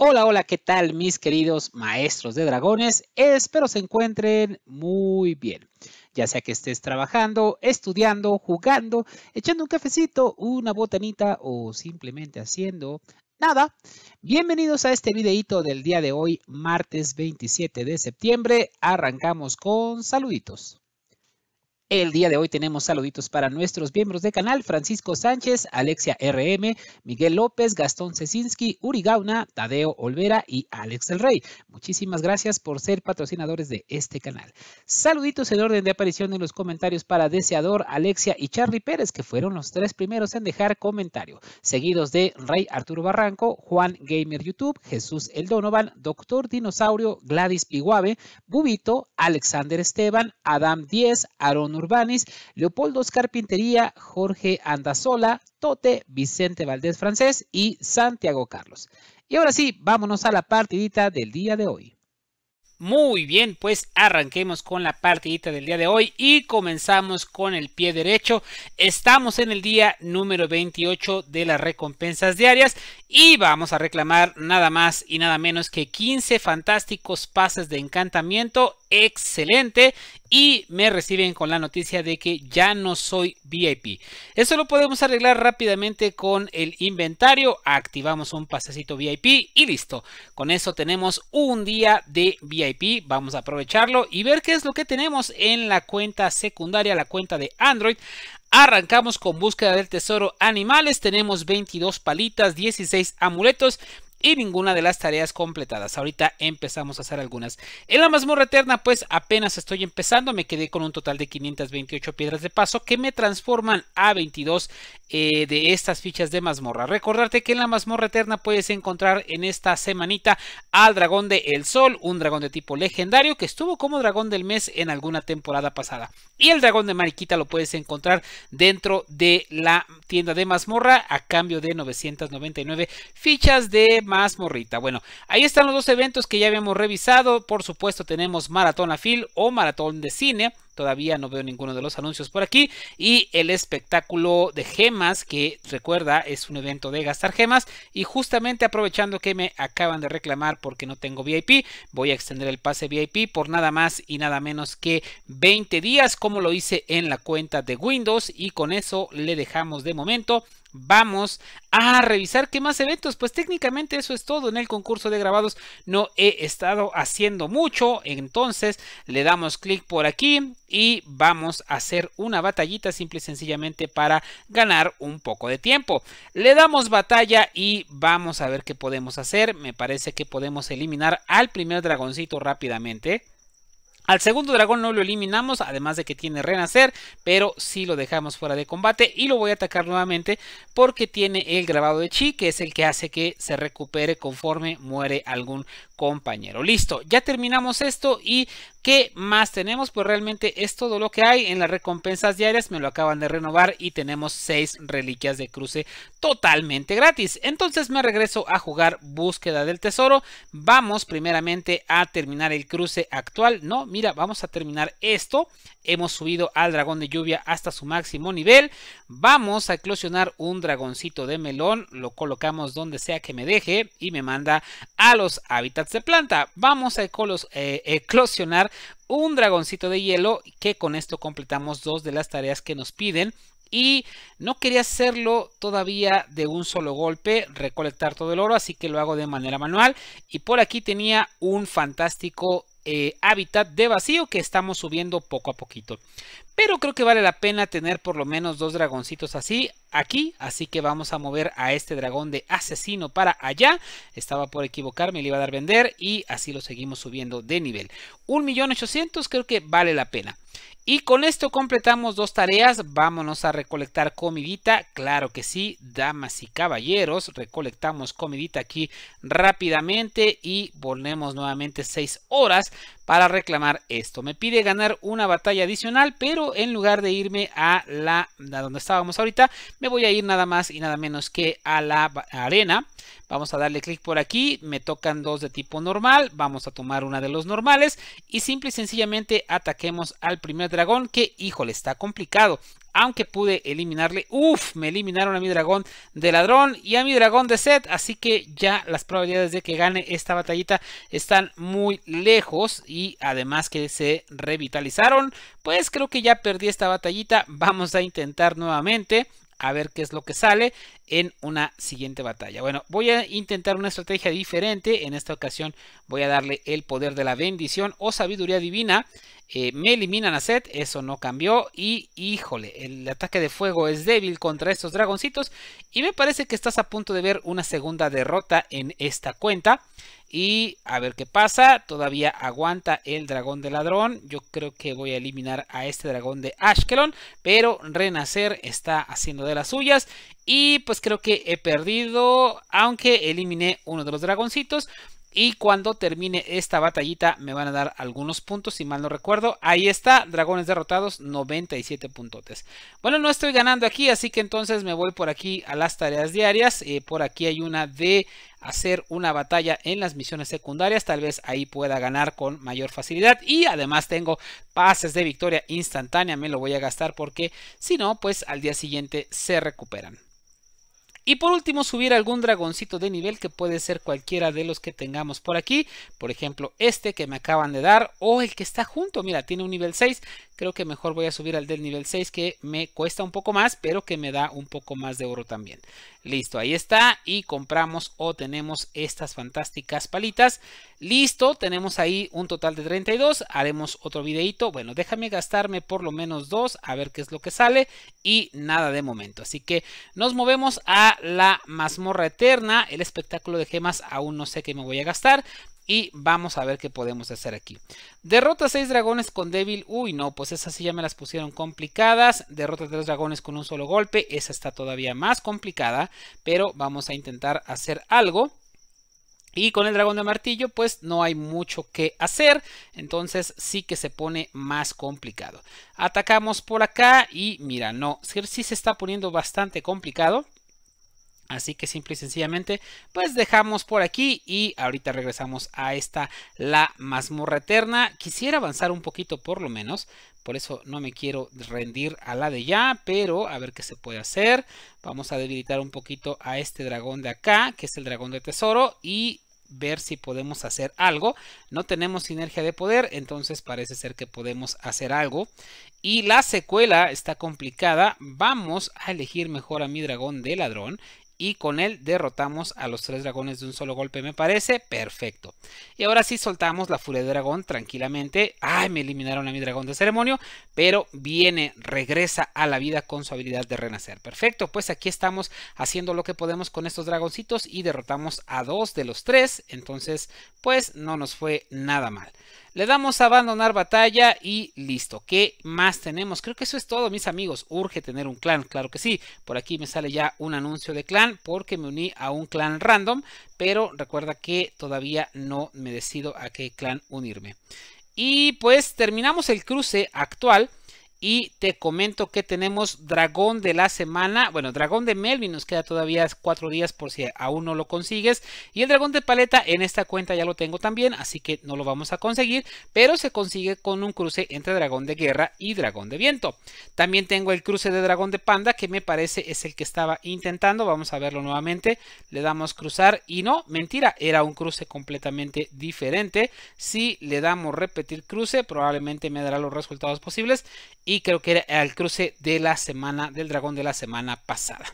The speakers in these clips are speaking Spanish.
Hola, hola, ¿qué tal mis queridos maestros de dragones? Espero se encuentren muy bien. Ya sea que estés trabajando, estudiando, jugando, echando un cafecito, una botanita o simplemente haciendo nada. Bienvenidos a este videito del día de hoy, martes 27 de septiembre. Arrancamos con saluditos. El día de hoy tenemos saluditos para nuestros miembros de canal, Francisco Sánchez, Alexia RM, Miguel López, Gastón Cesinski, Uri Tadeo Olvera y Alex el Rey. Muchísimas gracias por ser patrocinadores de este canal. Saluditos en orden de aparición en los comentarios para Deseador, Alexia y Charlie Pérez, que fueron los tres primeros en dejar comentario, seguidos de Rey Arturo Barranco, Juan Gamer YouTube, Jesús El Donovan, Doctor Dinosaurio, Gladys Piguave, Bubito, Alexander Esteban, Adam 10, Aaron Urbanis, Leopoldo Pintería, Jorge Andazola, Tote, Vicente Valdés Francés y Santiago Carlos. Y ahora sí, vámonos a la partidita del día de hoy. Muy bien, pues arranquemos con la partidita del día de hoy y comenzamos con el pie derecho. Estamos en el día número 28 de las recompensas diarias y vamos a reclamar nada más y nada menos que 15 fantásticos pases de encantamiento excelente y me reciben con la noticia de que ya no soy VIP. Eso lo podemos arreglar rápidamente con el inventario, activamos un pasecito VIP y listo. Con eso tenemos un día de VIP, vamos a aprovecharlo y ver qué es lo que tenemos en la cuenta secundaria, la cuenta de Android. Arrancamos con búsqueda del tesoro animales, tenemos 22 palitas, 16 amuletos, y ninguna de las tareas completadas. Ahorita empezamos a hacer algunas. En la mazmorra eterna pues apenas estoy empezando, me quedé con un total de 528 piedras de paso que me transforman a 22 eh, de estas fichas de mazmorra. Recordarte que en la mazmorra eterna puedes encontrar en esta semanita al dragón de el sol, un dragón de tipo legendario que estuvo como dragón del mes en alguna temporada pasada. Y el dragón de mariquita lo puedes encontrar dentro de la tienda de mazmorra a cambio de 999 fichas de más morrita. Bueno, ahí están los dos eventos que ya habíamos revisado. Por supuesto, tenemos Maratón a o Maratón de Cine. Todavía no veo ninguno de los anuncios por aquí. Y el espectáculo de gemas, que recuerda, es un evento de gastar gemas. Y justamente aprovechando que me acaban de reclamar porque no tengo VIP, voy a extender el pase VIP por nada más y nada menos que 20 días, como lo hice en la cuenta de Windows. Y con eso le dejamos de momento Vamos a revisar qué más eventos. Pues técnicamente eso es todo en el concurso de grabados. No he estado haciendo mucho. Entonces le damos clic por aquí y vamos a hacer una batallita simple y sencillamente para ganar un poco de tiempo. Le damos batalla y vamos a ver qué podemos hacer. Me parece que podemos eliminar al primer dragoncito rápidamente. Al segundo dragón no lo eliminamos, además de que tiene renacer, pero sí lo dejamos fuera de combate y lo voy a atacar nuevamente porque tiene el grabado de chi, que es el que hace que se recupere conforme muere algún compañero. Listo, ya terminamos esto y ¿qué más tenemos? Pues realmente es todo lo que hay en las recompensas diarias, me lo acaban de renovar y tenemos 6 reliquias de cruce totalmente gratis. Entonces me regreso a jugar búsqueda del tesoro, vamos primeramente a terminar el cruce actual, no, mira, vamos a terminar esto, hemos subido al dragón de lluvia hasta su máximo nivel, vamos a eclosionar un dragoncito de melón, lo colocamos donde sea que me deje y me manda a los hábitats de planta. Vamos a eh, eclosionar un dragoncito de hielo que con esto completamos dos de las tareas que nos piden y no quería hacerlo todavía de un solo golpe, recolectar todo el oro, así que lo hago de manera manual. Y por aquí tenía un fantástico eh, hábitat de vacío que estamos subiendo poco a poquito. Pero creo que vale la pena tener por lo menos dos dragoncitos así aquí. Así que vamos a mover a este dragón de asesino para allá. Estaba por equivocarme, le iba a dar vender y así lo seguimos subiendo de nivel. 1.800.000 creo que vale la pena. Y con esto completamos dos tareas. Vámonos a recolectar comidita. Claro que sí, damas y caballeros. Recolectamos comidita aquí rápidamente y volvemos nuevamente 6 horas para reclamar esto. Me pide ganar una batalla adicional, pero en lugar de irme a la donde estábamos ahorita, me voy a ir nada más y nada menos que a la arena Vamos a darle clic por aquí, me tocan dos de tipo normal, vamos a tomar una de los normales y simple y sencillamente ataquemos al primer dragón que, híjole, está complicado. Aunque pude eliminarle, uff, me eliminaron a mi dragón de ladrón y a mi dragón de set, así que ya las probabilidades de que gane esta batallita están muy lejos y además que se revitalizaron, pues creo que ya perdí esta batallita, vamos a intentar nuevamente a ver qué es lo que sale en una siguiente batalla. Bueno, voy a intentar una estrategia diferente. En esta ocasión voy a darle el poder de la bendición o sabiduría divina. Eh, me eliminan a Seth, eso no cambió. Y híjole, el ataque de fuego es débil contra estos dragoncitos. Y me parece que estás a punto de ver una segunda derrota en esta cuenta. Y a ver qué pasa. Todavía aguanta el dragón de ladrón. Yo creo que voy a eliminar a este dragón de Ashkelon. Pero Renacer está haciendo de las suyas. Y pues creo que he perdido, aunque eliminé uno de los dragoncitos. Y cuando termine esta batallita me van a dar algunos puntos, si mal no recuerdo. Ahí está, dragones derrotados, 97 puntotes. Bueno, no estoy ganando aquí, así que entonces me voy por aquí a las tareas diarias. Eh, por aquí hay una de hacer una batalla en las misiones secundarias. Tal vez ahí pueda ganar con mayor facilidad. Y además tengo pases de victoria instantánea, me lo voy a gastar porque si no, pues al día siguiente se recuperan. Y por último subir algún dragoncito de nivel que puede ser cualquiera de los que tengamos por aquí. Por ejemplo este que me acaban de dar o el que está junto. Mira, tiene un nivel 6. Creo que mejor voy a subir al del nivel 6 que me cuesta un poco más pero que me da un poco más de oro también. Listo, ahí está. Y compramos o tenemos estas fantásticas palitas. Listo, tenemos ahí un total de 32. Haremos otro videito. Bueno, déjame gastarme por lo menos dos a ver qué es lo que sale. Y nada de momento. Así que nos movemos a la mazmorra eterna. El espectáculo de gemas aún no sé qué me voy a gastar. Y vamos a ver qué podemos hacer aquí. Derrota 6 dragones con débil. Uy, no, pues esas sí ya me las pusieron complicadas. Derrota 3 dragones con un solo golpe. Esa está todavía más complicada. Pero vamos a intentar hacer algo. Y con el dragón de martillo, pues no hay mucho que hacer. Entonces sí que se pone más complicado. Atacamos por acá y mira, no. Sí se está poniendo bastante complicado. Así que simple y sencillamente, pues dejamos por aquí y ahorita regresamos a esta, la mazmorra eterna. Quisiera avanzar un poquito por lo menos, por eso no me quiero rendir a la de ya, pero a ver qué se puede hacer. Vamos a debilitar un poquito a este dragón de acá, que es el dragón de tesoro, y ver si podemos hacer algo. No tenemos sinergia de poder, entonces parece ser que podemos hacer algo. Y la secuela está complicada. Vamos a elegir mejor a mi dragón de ladrón y con él derrotamos a los tres dragones de un solo golpe, me parece. Perfecto. Y ahora sí soltamos la furia de dragón tranquilamente. Ay, me eliminaron a mi dragón de ceremonio, pero viene, regresa a la vida con su habilidad de renacer. Perfecto, pues aquí estamos haciendo lo que podemos con estos dragoncitos y derrotamos a dos de los tres. Entonces, pues no nos fue nada mal. Le damos a abandonar batalla y listo. ¿Qué más tenemos? Creo que eso es todo, mis amigos. Urge tener un clan, claro que sí. Por aquí me sale ya un anuncio de clan porque me uní a un clan random. Pero recuerda que todavía no me decido a qué clan unirme. Y pues terminamos el cruce actual y te comento que tenemos dragón de la semana. Bueno, dragón de Melvin nos queda todavía cuatro días por si aún no lo consigues. Y el dragón de paleta en esta cuenta ya lo tengo también, así que no lo vamos a conseguir. Pero se consigue con un cruce entre dragón de guerra y dragón de viento. También tengo el cruce de dragón de panda que me parece es el que estaba intentando. Vamos a verlo nuevamente. Le damos cruzar y no, mentira, era un cruce completamente diferente. Si le damos repetir cruce, probablemente me dará los resultados posibles y creo que era el cruce de la semana del dragón de la semana pasada.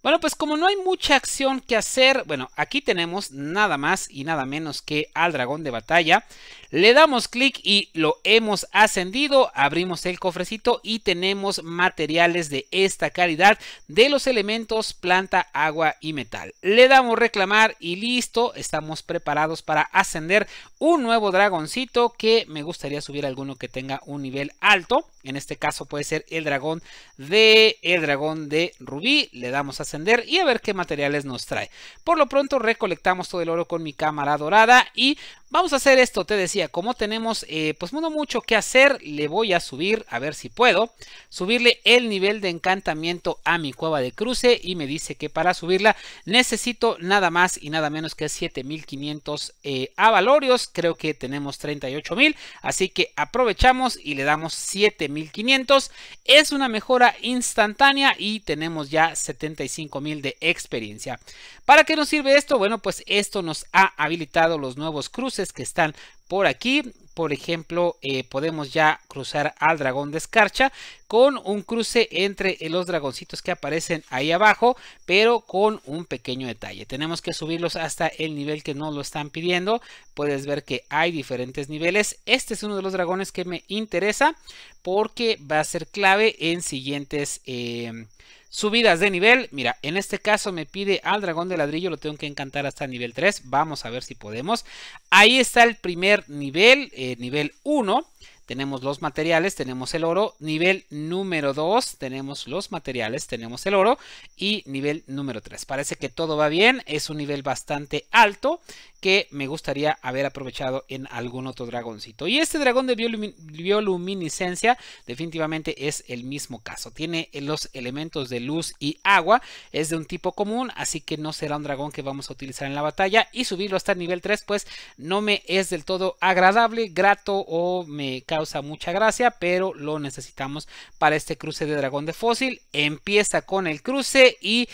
Bueno, pues como no hay mucha acción que hacer, bueno, aquí tenemos nada más y nada menos que al dragón de batalla. Le damos clic y lo hemos ascendido, abrimos el cofrecito y tenemos materiales de esta calidad de los elementos planta, agua y metal. Le damos reclamar y listo, estamos preparados para ascender un nuevo dragoncito que me gustaría subir alguno que tenga un nivel alto. En este caso puede ser el dragón de el dragón de rubí, le damos a ascender y a ver qué materiales nos trae. Por lo pronto recolectamos todo el oro con mi cámara dorada y vamos a hacer esto, te decía, como tenemos eh, pues no mucho que hacer, le voy a subir, a ver si puedo, subirle el nivel de encantamiento a mi cueva de cruce y me dice que para subirla necesito nada más y nada menos que 7500 eh, avalorios, creo que tenemos 38000, así que aprovechamos y le damos 7500, es una mejora instantánea y tenemos ya 75 mil de experiencia. ¿Para qué nos sirve esto? Bueno, pues esto nos ha habilitado los nuevos cruces que están por aquí. Por ejemplo, eh, podemos ya cruzar al dragón de escarcha con un cruce entre los dragoncitos que aparecen ahí abajo, pero con un pequeño detalle. Tenemos que subirlos hasta el nivel que nos lo están pidiendo. Puedes ver que hay diferentes niveles. Este es uno de los dragones que me interesa porque va a ser clave en siguientes... Em, subidas de nivel, mira, en este caso me pide al dragón de ladrillo, lo tengo que encantar hasta nivel 3, vamos a ver si podemos. Ahí está el primer nivel, eh, nivel 1 tenemos los materiales, tenemos el oro. Nivel número 2, tenemos los materiales, tenemos el oro. Y nivel número 3. Parece que todo va bien, es un nivel bastante alto que me gustaría haber aprovechado en algún otro dragoncito. Y este dragón de bioluminiscencia definitivamente es el mismo caso. Tiene los elementos de luz y agua, es de un tipo común, así que no será un dragón que vamos a utilizar en la batalla y subirlo hasta el nivel 3 pues no me es del todo agradable, grato o me causa mucha gracia, pero lo necesitamos para este cruce de dragón de fósil. Empieza con el cruce y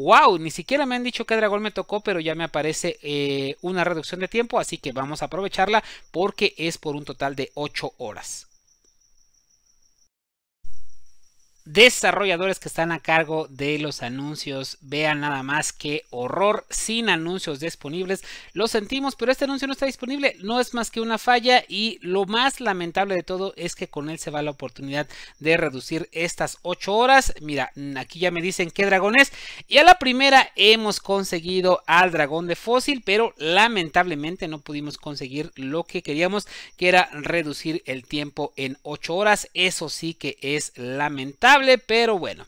wow, ni siquiera me han dicho qué dragón me tocó, pero ya me aparece eh, una reducción de tiempo, así que vamos a aprovecharla porque es por un total de 8 horas. desarrolladores que están a cargo de los anuncios. Vean nada más que horror sin anuncios disponibles. Lo sentimos, pero este anuncio no está disponible. No es más que una falla y lo más lamentable de todo es que con él se va la oportunidad de reducir estas 8 horas. Mira, aquí ya me dicen qué dragón es. Y a la primera hemos conseguido al dragón de fósil, pero lamentablemente no pudimos conseguir lo que queríamos, que era reducir el tiempo en 8 horas. Eso sí que es lamentable pero bueno.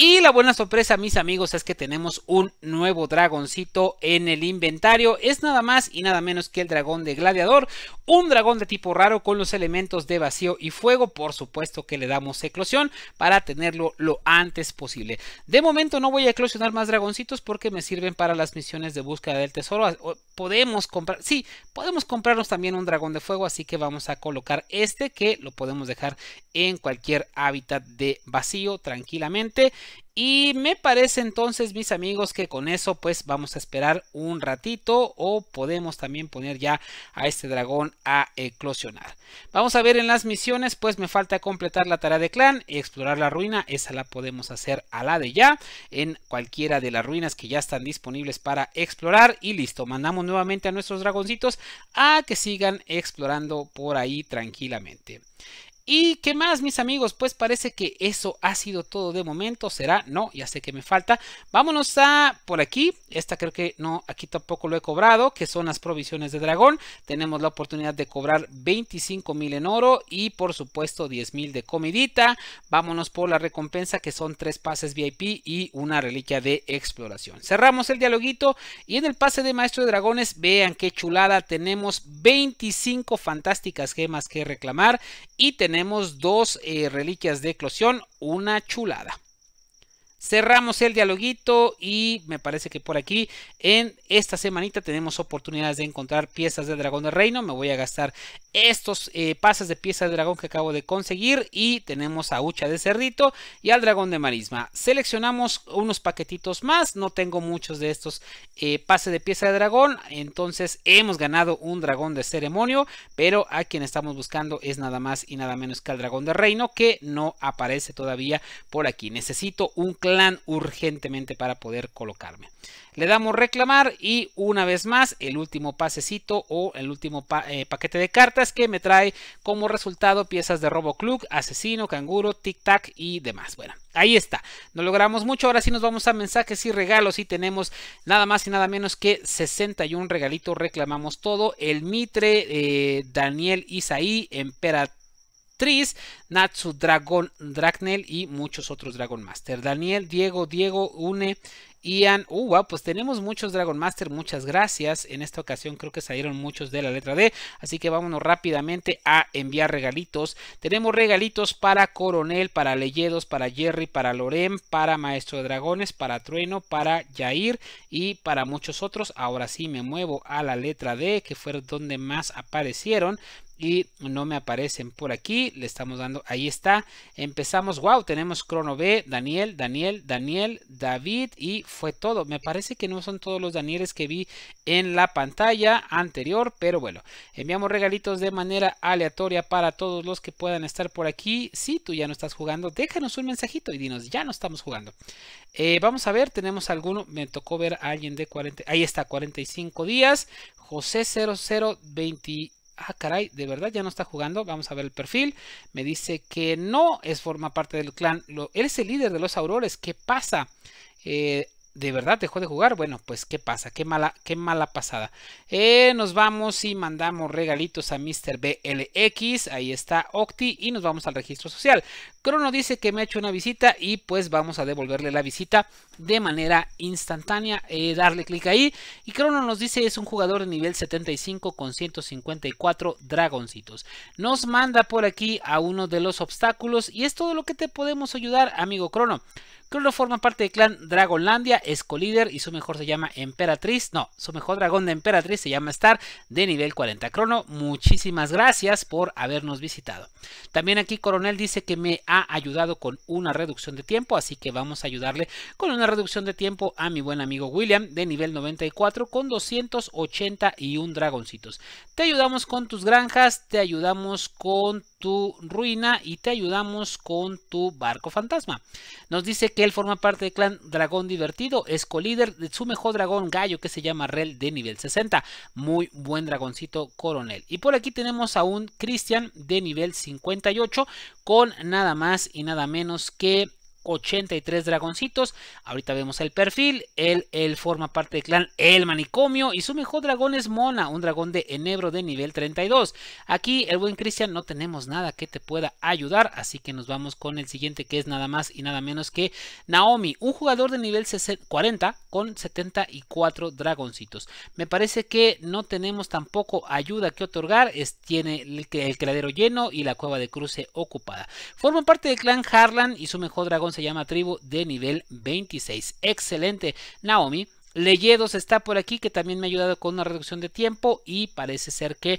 Y la buena sorpresa, mis amigos, es que tenemos un nuevo dragoncito en el inventario. Es nada más y nada menos que el dragón de gladiador. Un dragón de tipo raro con los elementos de vacío y fuego. Por supuesto que le damos eclosión para tenerlo lo antes posible. De momento no voy a eclosionar más dragoncitos porque me sirven para las misiones de búsqueda del tesoro. Ah, podemos comprar, sí, podemos comprarnos también un dragón de fuego. Así que vamos a colocar este que lo podemos dejar en cualquier hábitat de vacío tranquilamente. Y me parece entonces, mis amigos, que con eso pues vamos a esperar un ratito o podemos también poner ya a este dragón a eclosionar. Vamos a ver en las misiones, pues me falta completar la tarea de clan y explorar la ruina. Esa la podemos hacer a la de ya en cualquiera de las ruinas que ya están disponibles para explorar. Y listo, mandamos nuevamente a nuestros dragoncitos a que sigan explorando por ahí tranquilamente. ¿Y qué más, mis amigos? Pues parece que eso ha sido todo de momento. ¿Será? No, ya sé que me falta. Vámonos a por aquí. Esta creo que no, aquí tampoco lo he cobrado, que son las provisiones de dragón. Tenemos la oportunidad de cobrar 25 mil en oro y por supuesto 10,000 de comidita. Vámonos por la recompensa que son tres pases VIP y una reliquia de exploración. Cerramos el dialoguito y en el pase de maestro de dragones, vean qué chulada. Tenemos 25 fantásticas gemas que reclamar y tenemos tenemos dos eh, reliquias de eclosión, una chulada. Cerramos el dialoguito y me parece que por aquí en esta semanita tenemos oportunidades de encontrar piezas de dragón de reino. Me voy a gastar estos eh, pases de pieza de dragón que acabo de conseguir y tenemos a Ucha de cerdito y al dragón de marisma. Seleccionamos unos paquetitos más, no tengo muchos de estos eh, pases de pieza de dragón, entonces hemos ganado un dragón de ceremonio, pero a quien estamos buscando es nada más y nada menos que al dragón de reino que no aparece todavía por aquí. Necesito un urgentemente para poder colocarme. Le damos reclamar y una vez más el último pasecito o el último eh, paquete de cartas que me trae como resultado piezas de robo club Asesino, Canguro, Tic Tac y demás. Bueno, ahí está. No logramos mucho. Ahora sí nos vamos a mensajes y regalos y tenemos nada más y nada menos que 61 regalitos. Reclamamos todo. El Mitre, eh, Daniel Isaí, Emperador Tris, Natsu Dragon Dragnel y muchos otros Dragon Master. Daniel, Diego, Diego, Une, Ian. Uh, pues tenemos muchos Dragon Master, muchas gracias. En esta ocasión creo que salieron muchos de la letra D, así que vámonos rápidamente a enviar regalitos. Tenemos regalitos para Coronel, para Leyedos, para Jerry, para Loren, para Maestro de Dragones, para Trueno, para Jair y para muchos otros. Ahora sí me muevo a la letra D, que fue donde más aparecieron y no me aparecen por aquí. Le estamos dando, ahí está. Empezamos, wow, tenemos Crono B, Daniel, Daniel, Daniel, David y fue todo. Me parece que no son todos los Danieles que vi en la pantalla anterior, pero bueno, enviamos regalitos de manera aleatoria para todos los que puedan estar por aquí. Si tú ya no estás jugando, déjanos un mensajito y dinos, ya no estamos jugando. Eh, vamos a ver, tenemos alguno, me tocó ver a alguien de 40, ahí está, 45 días, José 0021 ah, caray, de verdad ya no está jugando. Vamos a ver el perfil. Me dice que no es forma parte del clan. él es el líder de los aurores. ¿Qué pasa? Eh, ¿De verdad dejó de jugar? Bueno, pues qué pasa, qué mala, qué mala pasada. Eh, nos vamos y mandamos regalitos a Mr. Ahí está Octi y nos vamos al registro social. Crono dice que me ha hecho una visita y pues vamos a devolverle la visita de manera instantánea, eh, darle clic ahí. Y Crono nos dice es un jugador de nivel 75 con 154 dragoncitos. Nos manda por aquí a uno de los obstáculos y es todo lo que te podemos ayudar, amigo Crono. Crono forma parte del clan Dragonlandia, es colíder y su mejor se llama Emperatriz. No, su mejor dragón de Emperatriz se llama Star de nivel 40. Crono, muchísimas gracias por habernos visitado. También aquí Coronel dice que me ha ayudado con una reducción de tiempo, así que vamos a ayudarle con una reducción de tiempo a mi buen amigo William de nivel 94 con 281 dragoncitos. Te ayudamos con tus granjas, te ayudamos con tu ruina y te ayudamos con tu barco fantasma. Nos dice que él forma parte del clan Dragón Divertido, es colíder de su mejor dragón gallo que se llama Rel de nivel 60. Muy buen dragoncito coronel. Y por aquí tenemos a un Cristian de nivel 58 con nada más y nada menos que 83 dragoncitos. Ahorita vemos el perfil. Él, forma parte del clan El Manicomio. Y su mejor dragón es Mona, un dragón de enebro de nivel 32. Aquí, el buen Cristian, no tenemos nada que te pueda ayudar. Así que nos vamos con el siguiente, que es nada más y nada menos que Naomi, un jugador de nivel 40 con 74 dragoncitos. Me parece que no tenemos tampoco ayuda que otorgar. Es, tiene el, el, lleno y la cueva de cruce ocupada. Forma parte del clan Harlan y su mejor dragón se llama tribu de nivel 26. Excelente. Naomi, Leyedos está por aquí, que también me ha ayudado con una reducción de tiempo y parece ser que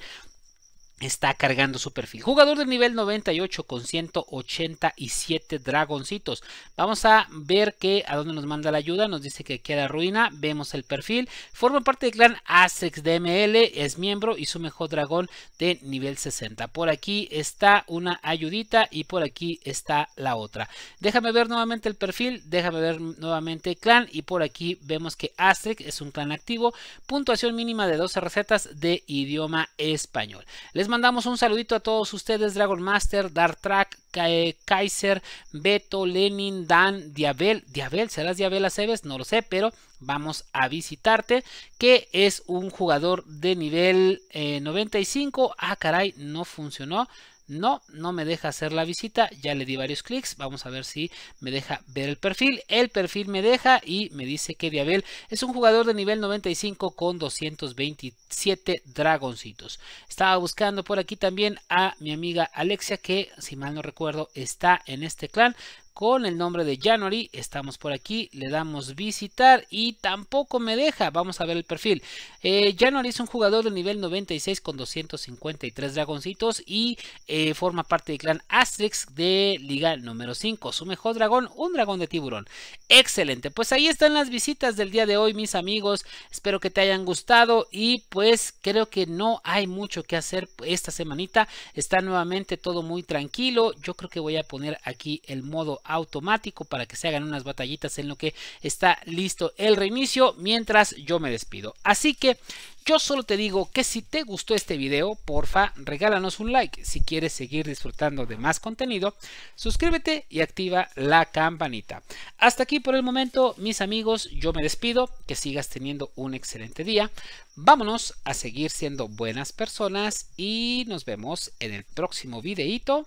está cargando su perfil. Jugador de nivel 98 con 187 dragoncitos. Vamos a ver que a dónde nos manda la ayuda. Nos dice que queda ruina. Vemos el perfil. Forma parte del clan Asex DML. Es miembro y su mejor dragón de nivel 60. Por aquí está una ayudita y por aquí está la otra. Déjame ver nuevamente el perfil. Déjame ver nuevamente el clan. Y por aquí vemos que Asex es un clan activo. Puntuación mínima de 12 recetas de idioma español. Les mandamos un saludito a todos ustedes, Dragon Master, Dartrack, eh, Kaiser, Beto, Lenin, Dan, Diabel. Diabel, ¿serás Diabel Aceves? No lo sé, pero vamos a visitarte. Que es un jugador de nivel 95. Eh, ah, caray, no funcionó. No, no me deja hacer la visita. Ya le di varios clics. Vamos a ver si me deja ver el perfil. El perfil me deja y me dice que Diabel es un jugador de nivel 95 con 227 dragoncitos. Estaba buscando por aquí también a mi amiga Alexia que, si mal no recuerdo, está en este clan con el nombre de January. Estamos por aquí, le damos visitar y tampoco me deja. Vamos a ver el perfil. Eh, January es un jugador de nivel 96 con 253 dragoncitos y eh, forma parte del clan Asterix de liga número 5. Su mejor dragón, un dragón de tiburón. Excelente, pues ahí están las visitas del día de hoy, mis amigos. Espero que te hayan gustado y pues creo que no hay mucho que hacer esta semanita. Está nuevamente todo muy tranquilo. Yo creo que voy a poner aquí el modo automático para que se hagan unas batallitas en lo que está listo el reinicio mientras yo me despido. Así que yo solo te digo que si te gustó este video, porfa, regálanos un like. Si quieres seguir disfrutando de más contenido, suscríbete y activa la campanita. Hasta aquí por el momento, mis amigos, yo me despido. Que sigas teniendo un excelente día. Vámonos a seguir siendo buenas personas y nos vemos en el próximo videito.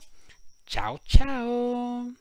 Chao, chao.